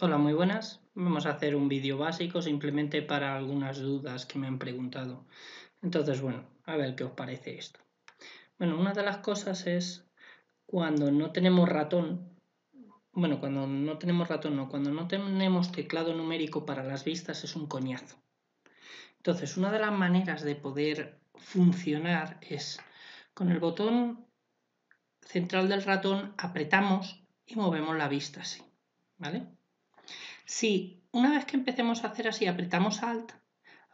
Hola, muy buenas. Vamos a hacer un vídeo básico simplemente para algunas dudas que me han preguntado. Entonces, bueno, a ver qué os parece esto. Bueno, una de las cosas es cuando no tenemos ratón, bueno, cuando no tenemos ratón, no, cuando no tenemos teclado numérico para las vistas es un coñazo. Entonces, una de las maneras de poder funcionar es con el botón central del ratón apretamos y movemos la vista así, ¿vale? Si una vez que empecemos a hacer así, apretamos Alt,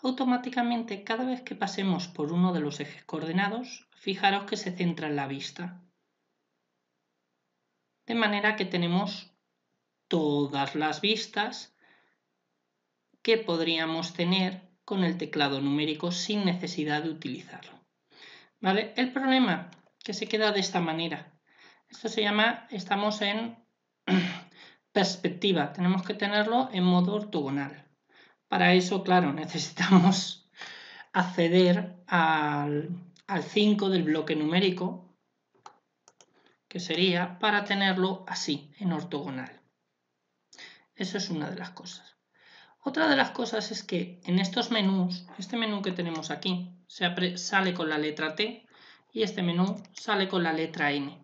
automáticamente cada vez que pasemos por uno de los ejes coordenados, fijaros que se centra en la vista. De manera que tenemos todas las vistas que podríamos tener con el teclado numérico sin necesidad de utilizarlo. ¿Vale? El problema que se queda de esta manera. Esto se llama, estamos en perspectiva, tenemos que tenerlo en modo ortogonal. Para eso, claro, necesitamos acceder al, 5 del bloque numérico, que sería para tenerlo así, en ortogonal. Eso es una de las cosas. Otra de las cosas es que en estos menús, este menú que tenemos aquí, se sale con la letra T y este menú sale con la letra N.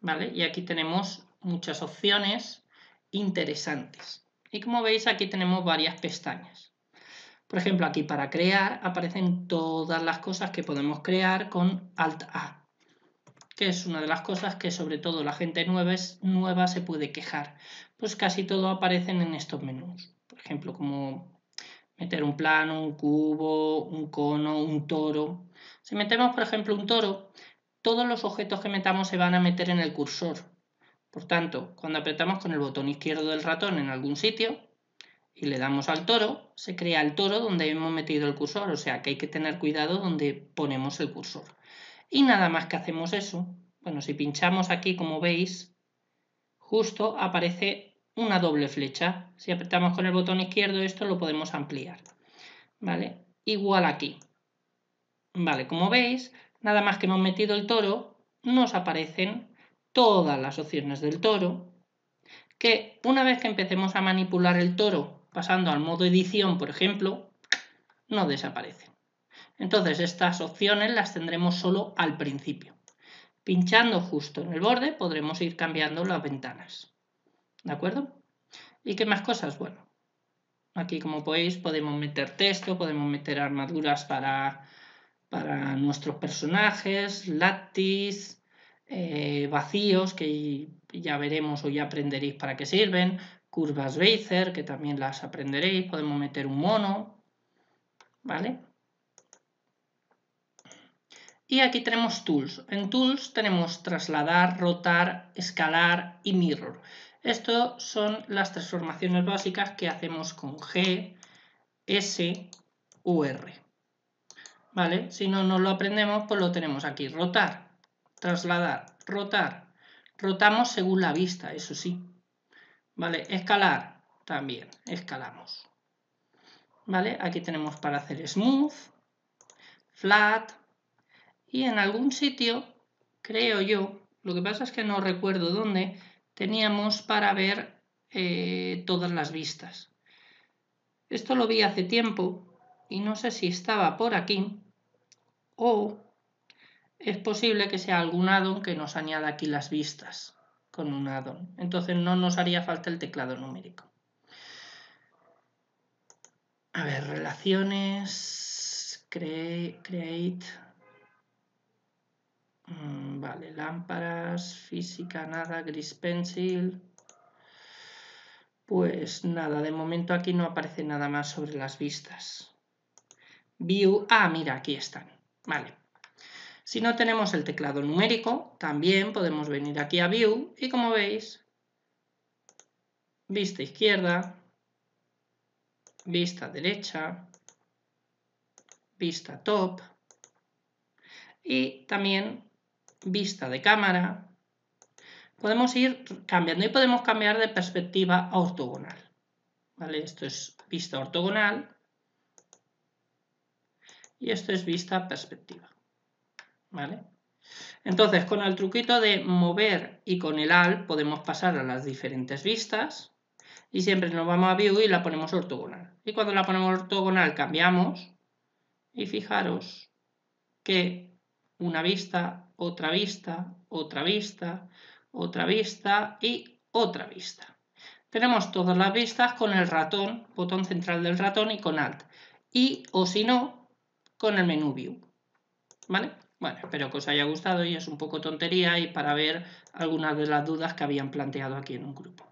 ¿Vale? Y aquí tenemos muchas opciones interesantes. Y como veis aquí tenemos varias pestañas. Por ejemplo, aquí para crear aparecen todas las cosas que podemos crear con Alt A, que es una de las cosas que sobre todo la gente nueva, nueva se puede quejar. Pues casi todo aparecen en estos menús. Por ejemplo, como meter un plano, un cubo, un cono, un toro. Si metemos, por ejemplo, un toro, todos los objetos que metamos se van a meter en el cursor. Por tanto, cuando apretamos con el botón izquierdo del ratón en algún sitio y le damos al toro, se crea el toro donde hemos metido el cursor, o sea que hay que tener cuidado donde ponemos el cursor. Y nada más que hacemos eso, bueno, si pinchamos aquí, como veis, justo aparece una doble flecha. Si apretamos con el botón izquierdo esto lo podemos ampliar. ¿Vale? Igual aquí. Vale, como veis, nada más que hemos metido el toro, nos aparecen todas las opciones del toro, que una vez que empecemos a manipular el toro, pasando al modo edición, por ejemplo, no desaparecen. Entonces estas opciones las tendremos solo al principio. Pinchando justo en el borde podremos ir cambiando las ventanas. ¿De acuerdo? ¿Y qué más cosas? Bueno, aquí como podéis podemos meter texto, podemos meter armaduras para, para nuestros personajes, Lattice. Eh, vacíos, que ya veremos o ya aprenderéis para qué sirven, curvas Bezier que también las aprenderéis, podemos meter un mono, ¿vale? Y aquí tenemos Tools. En Tools tenemos trasladar, rotar, escalar y mirror. Estas son las transformaciones básicas que hacemos con G, S u R. ¿Vale? Si no nos lo aprendemos, pues lo tenemos aquí. Rotar trasladar, rotar. Rotamos según la vista, eso sí. ¿Vale? Escalar, también, escalamos. ¿Vale? Aquí tenemos para hacer smooth, flat, y en algún sitio, creo yo, lo que pasa es que no recuerdo dónde, teníamos para ver eh, todas las vistas. Esto lo vi hace tiempo y no sé si estaba por aquí o es posible que sea algún addon que nos añada aquí las vistas con un addon. Entonces no nos haría falta el teclado numérico. A ver, relaciones, create, create. Mm, vale, lámparas, física, nada, gris pencil. Pues nada, de momento aquí no aparece nada más sobre las vistas. View, ah, mira, aquí están. Vale, si no tenemos el teclado numérico, también podemos venir aquí a View y como veis, vista izquierda, vista derecha, vista top y también vista de cámara. Podemos ir cambiando y podemos cambiar de perspectiva a ortogonal. ¿Vale? Esto es vista ortogonal y esto es vista perspectiva. ¿vale? Entonces, con el truquito de mover y con el alt podemos pasar a las diferentes vistas y siempre nos vamos a view y la ponemos ortogonal. Y cuando la ponemos ortogonal cambiamos y fijaros que una vista, otra vista, otra vista, otra vista y otra vista. Tenemos todas las vistas con el ratón, botón central del ratón y con alt. Y o si no, con el menú view. ¿Vale? Bueno, espero que os haya gustado y es un poco tontería y para ver algunas de las dudas que habían planteado aquí en un grupo.